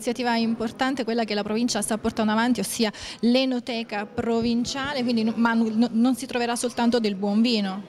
Un'iniziativa importante quella che la provincia sta portando avanti, ossia l'enoteca provinciale, quindi, ma non si troverà soltanto del buon vino.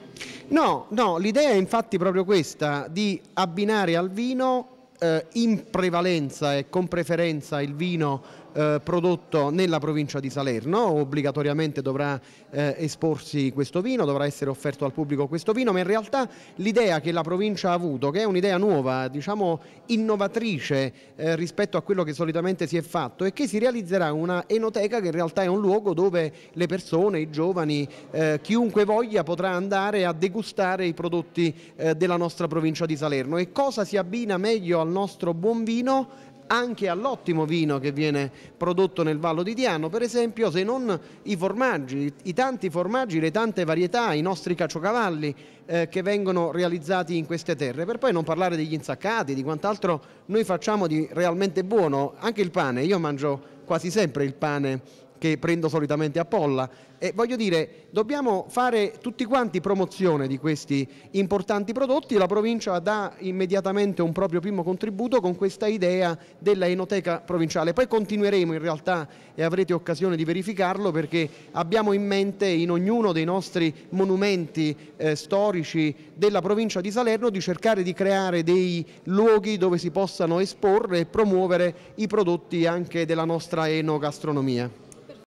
No, no l'idea è infatti proprio questa, di abbinare al vino eh, in prevalenza e con preferenza il vino eh, prodotto nella provincia di Salerno, obbligatoriamente dovrà eh, esporsi questo vino, dovrà essere offerto al pubblico questo vino, ma in realtà l'idea che la provincia ha avuto, che è un'idea nuova, diciamo innovatrice eh, rispetto a quello che solitamente si è fatto, è che si realizzerà una enoteca che in realtà è un luogo dove le persone, i giovani, eh, chiunque voglia potrà andare a degustare i prodotti eh, della nostra provincia di Salerno e cosa si abbina meglio al nostro buon vino anche all'ottimo vino che viene prodotto nel Vallo di Diano, per esempio, se non i formaggi, i tanti formaggi, le tante varietà, i nostri caciocavalli eh, che vengono realizzati in queste terre. Per poi non parlare degli insaccati, di quant'altro noi facciamo di realmente buono, anche il pane, io mangio quasi sempre il pane che prendo solitamente a Polla. E voglio dire, dobbiamo fare tutti quanti promozione di questi importanti prodotti. La provincia dà immediatamente un proprio primo contributo con questa idea della enoteca provinciale. Poi continueremo in realtà e avrete occasione di verificarlo perché abbiamo in mente in ognuno dei nostri monumenti eh, storici della provincia di Salerno di cercare di creare dei luoghi dove si possano esporre e promuovere i prodotti anche della nostra enogastronomia.